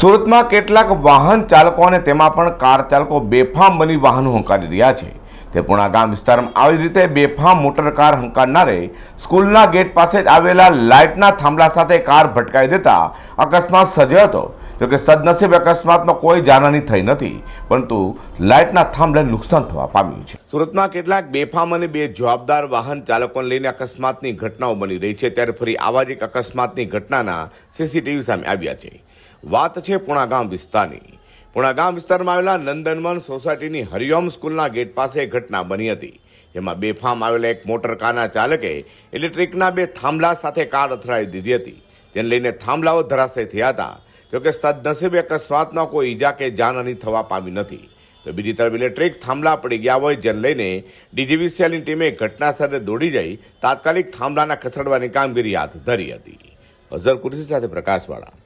સુરતમાં કેટલાક વાહન ચાલકો અને તેમાં પણ કાર ચાલકો બેફામ બની વાહનો હંકારી રહ્યા છે તે પૂણા ગામ વિસ્તારમાં આવી જ રીતે બેફામ મોટર કાર હંકારનારે સ્કૂલના ગેટ પાસે આવેલા લાઇટના થાંભલા સાથે કાર ભટકાઈ દેતા અકસ્માત સર્જ્યો હતો જોકે સદનસીબ અકસ્માતમાં કોઈ જાનહાની થઈ નથી પરંતુ લાઇટના થાંભલે નુકસાન થવા પામ્યું છે સુરતમાં કેટલાક બેફામ અને બે જવાબદાર વાહન ચાલકોને લઈને અકસ્માતની ઘટનાઓ બની રહી છે ત્યારે ફરી આવા જ એક અકસ્માતની ઘટનાના સીસીટીવી સામે આવ્યા છે વાત છે પુણા ગામ વિસ્તારની પુણા ગામ વિસ્તારમાં આવેલા નંદનવન સોસાયટીની હરિઓમ સ્કૂલના ગેટ પાસે ઘટના બની હતી જેમાં બેફામ આવેલા એક મોટર કારના ચાલકે ઇલેક્ટ્રિકના બે થાંભલા સાથે કાર અથડાવી દીધી હતી તેને લઈને થાંભલાઓ ધરાશય થયા હતા જોકે સદનસીબે અકસ્માતમાં કોઈ ઈજા કે જાનહાની થવા પામી નથી તો બીજી તરફ ઇલેક્ટ્રિક થાંભલા પડી ગયા હોય જેને લઈને ડીજીવીસીએલની ટીમે ઘટના સ્થળે દોડી જઈ તાત્કાલિક થાંભલાના ખસેડવાની કામગીરી હાથ ધરી હતી અઝર કુરશી સાથે પ્રકાશવાળા